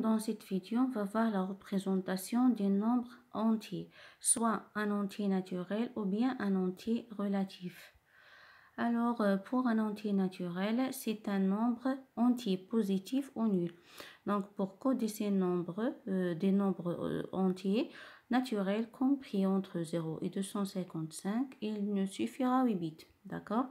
dans cette vidéo, on va voir la représentation des nombres entiers, soit un entier naturel ou bien un entier relatif. Alors, euh, pour un entier naturel, c'est un nombre entier positif ou nul. Donc, pour coder ces nombres, euh, des nombres euh, entiers, naturels compris entre 0 et 255, il ne suffira 8 bits, d'accord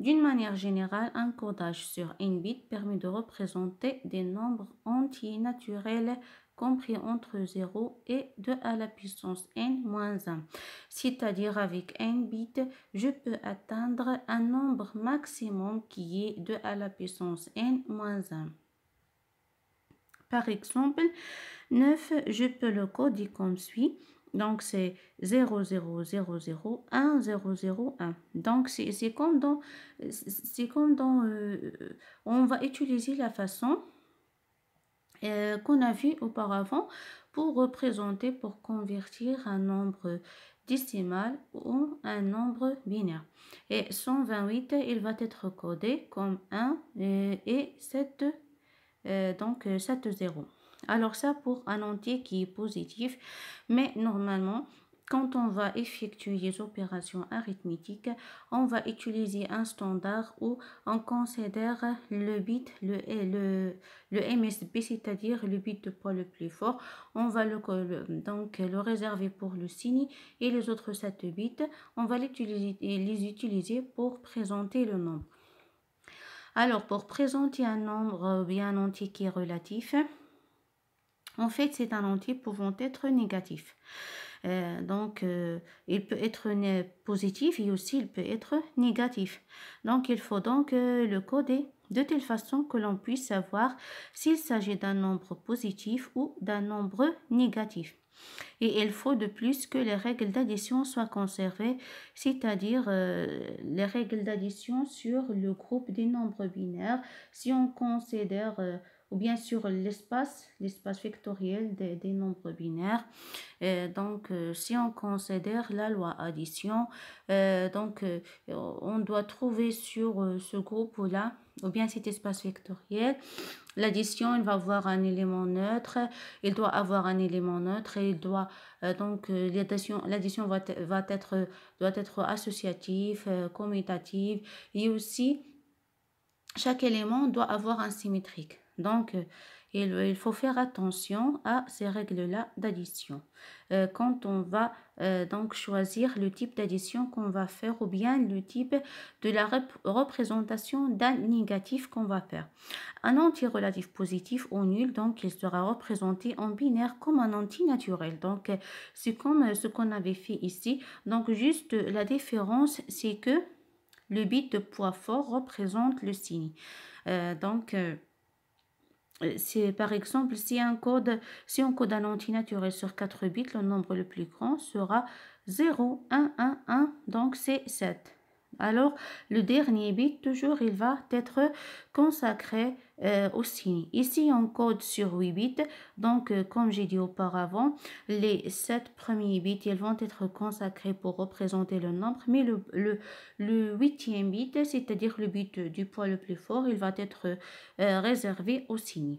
d'une manière générale, un codage sur n bits permet de représenter des nombres entiers naturels compris entre 0 et 2 à la puissance n-1. C'est-à-dire avec n bits, je peux atteindre un nombre maximum qui est 2 à la puissance n-1. Par exemple, 9, je peux le coder comme suit. Donc, c'est 0, Donc, c'est comme dans... Euh, on va utiliser la façon euh, qu'on a vue auparavant pour représenter, pour convertir un nombre décimal ou un nombre binaire. Et 128, il va être codé comme 1 euh, et, 7, donc 7 0. Alors ça pour un entier qui est positif, mais normalement, quand on va effectuer les opérations arithmétiques, on va utiliser un standard où on considère le bit, le, le, le MSB, c'est-à-dire le bit de poids le plus fort. On va le, donc le réserver pour le signe et les autres 7 bits, on va les utiliser pour présenter le nombre. Alors, pour présenter un nombre bien entier qui est relatif, en fait, c'est un entier pouvant être négatif. Euh, donc, euh, il peut être positif et aussi il peut être négatif. Donc, il faut donc euh, le coder de telle façon que l'on puisse savoir s'il s'agit d'un nombre positif ou d'un nombre négatif. Et il faut de plus que les règles d'addition soient conservées, c'est-à-dire les règles d'addition sur le groupe des nombres binaires si on considère ou bien sur l'espace, l'espace vectoriel des, nombres binaires. Euh, donc, euh, si on considère la loi addition, euh, donc on doit trouver sur ce groupe-là, ou bien cet espace vectoriel, l'addition, il va avoir un élément neutre, il doit avoir un élément neutre il doit donc l'addition l'addition va, va être doit être associative, commutative et aussi chaque élément doit avoir un symétrique. Donc, euh, il, faut faire attention à ces règles-là d'addition. Euh, quand on va euh, donc choisir le type d'addition qu'on va faire ou bien le type de la représentation d'un négatif qu'on va faire. Un anti-relatif positif ou nul, donc il sera représenté en binaire comme un anti-naturel. Donc c'est comme ce qu'on avait fait ici. Donc juste la différence, c'est que le bit de poids fort représente le signe. donc, par exemple si un code si on code un naturel sur 4 bits le nombre le plus grand sera 0 1 1 1 donc c'est 7 alors le dernier bit toujours il va être consacré euh, aussi. Ici, on code sur 8 bits. Donc, euh, comme j'ai dit auparavant, les 7 premiers bits, ils vont être consacrés pour représenter le nombre. Mais le, le, 8e bit, c'est-à-dire le bit du poids le plus fort, il va être euh, réservé au signe.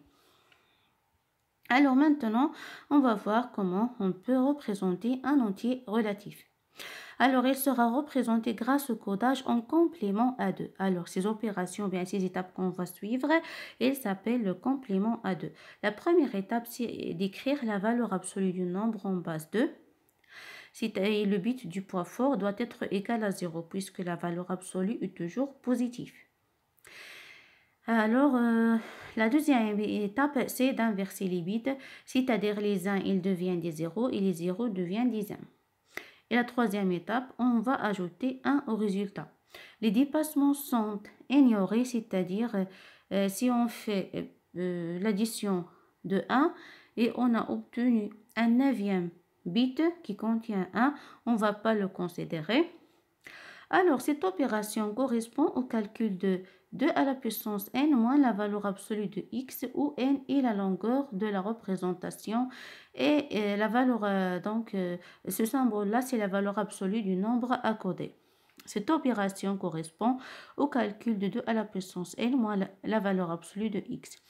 Alors maintenant, on va voir comment on peut représenter un entier relatif alors il sera représenté grâce au codage en complément A2. Alors ces opérations, bien ces étapes qu'on va suivre, elles s'appellent le complément A2. La première étape, c'est d'écrire la valeur absolue du nombre en base 2. le bit du poids fort doit être égal à 0 puisque la valeur absolue est toujours positive. Alors, euh, la deuxième étape, c'est d'inverser les bits, c'est-à-dire les 1, ils deviennent des 0 et les 0 deviennent des 1. Et la troisième étape, on va ajouter 1 au résultat. Les dépassements sont ignorés, c'est-à-dire euh, si on fait euh, euh, l'addition de 1 et on a obtenu un neuvième bit qui contient 1, on ne va pas le considérer. Alors, cette opération correspond au calcul de 2 à la puissance n moins la valeur absolue de x où n est la longueur de la représentation et euh, la valeur euh, donc euh, ce symbole là c'est la valeur absolue du nombre accordé. Cette opération correspond au calcul de 2 à la puissance n moins la, la valeur absolue de x.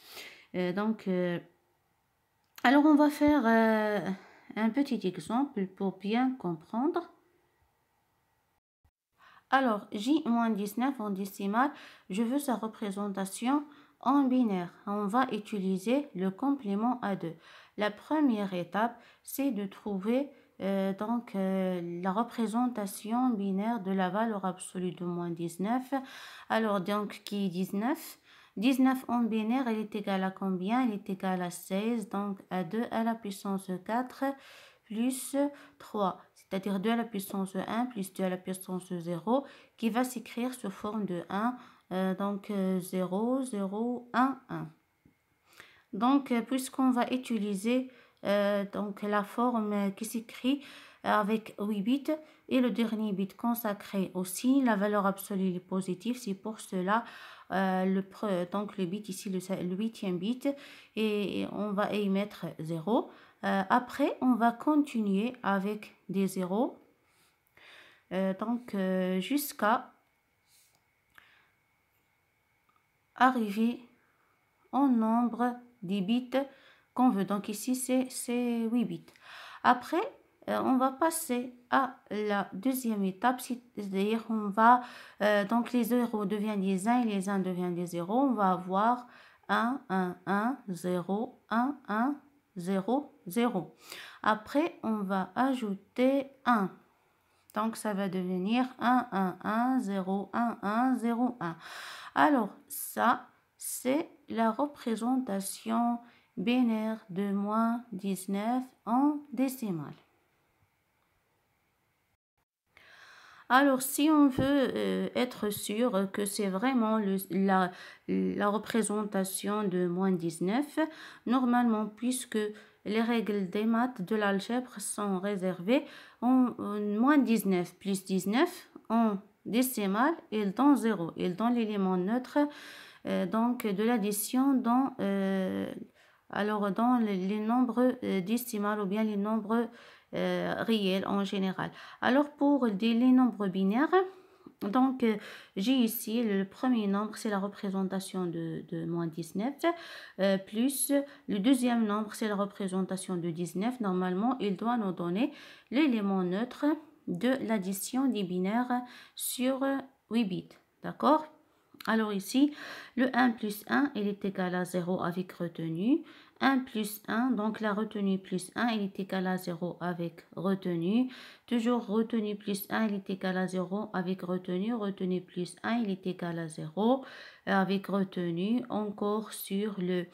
donc alors on va faire un petit exemple pour bien comprendre. Alors, J-19 en décimale, je veux sa représentation en binaire. On va utiliser le complément a 2. La première étape, c'est de trouver euh, donc euh, la représentation binaire de la valeur absolue de moins 19. Alors, donc, qui est 19 19 en binaire, elle est égale à combien Elle est égale à 16, donc à 2 à la puissance 4 plus 3, c'est-à-dire 2 à la puissance 1 plus 2 à la puissance de 0, qui va s'écrire sous forme de 1, euh, donc 0, 0, 1, 1. Donc, euh, puisqu'on va utiliser euh, donc la forme qui s'écrit avec 8 bits et le dernier bit consacré aussi, la valeur absolue est positive, c'est pour cela le donc le bit ici, le, 8e bit, et, on va y mettre 0. Euh, après, on va continuer avec des zéros. Euh, donc, euh, jusqu'à arriver au nombre des bits qu'on veut. Donc, ici, c'est 8 bits. Après, on va passer à la deuxième étape, c'est-à-dire on va, donc les 0 deviennent des 1 et les 1 deviennent des 0, on va avoir 1, 1, 1, 0, 1, 1, 0, 0. Après, on va ajouter 1. Donc, ça va devenir 1, 1, 1, 0, 1, 1, 0, 1. Alors, ça, c'est la représentation binaire de moins 19 en décimale. Alors, si on veut euh, être sûr que c'est vraiment la, représentation de moins 19, normalement, puisque les règles des maths de l'algèbre sont réservées moins 19 plus 19 en décimale et dans 0 et dans l'élément neutre euh, donc de l'addition dans euh, alors dans les, les nombres décimales ou bien les nombres euh, réel en général. Alors pour les nombres binaires, donc euh, j'ai ici le premier nombre, c'est la représentation de, moins 19, euh, plus le deuxième nombre, c'est la représentation de 19. Normalement, il doit nous donner l'élément neutre de l'addition des binaires sur 8 bits. D'accord alors ici, le 1 plus 1, il est égal à 0 avec retenue. 1 plus 1, donc la retenue plus 1, il est égal à 0 avec retenue. Toujours retenue plus 1, il est égal à 0 avec retenue. Retenue plus 1, il est égal à 0 avec retenue. Encore sur le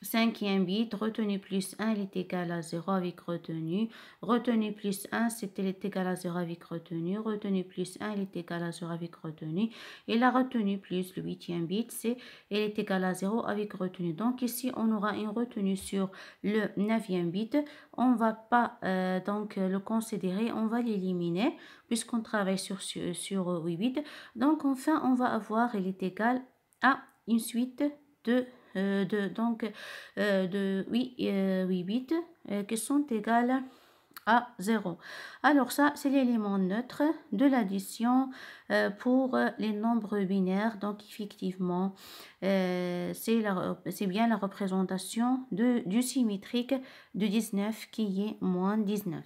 Cinquième bit, retenue plus 1, il est égal à 0 avec retenue. Retenue plus 1, c'était est égal à 0 avec retenue. Retenue plus 1, elle est égal à 0 avec retenue. Et la retenue plus le huitième bit, c'est il est égal à 0 avec retenue. Donc ici, on aura une retenue sur le 9e bit. On ne va pas euh, donc le considérer, on va l'éliminer puisqu'on travaille sur, sur 8 euh, bits. Donc enfin, on va avoir elle est égal à une suite de euh, de, donc, euh, de 8, 8 euh, bits qui sont égales à 0. Alors ça, c'est l'élément neutre de l'addition pour les nombres binaires. Donc effectivement, c'est bien la représentation du symétrique de 19 qui est moins 19.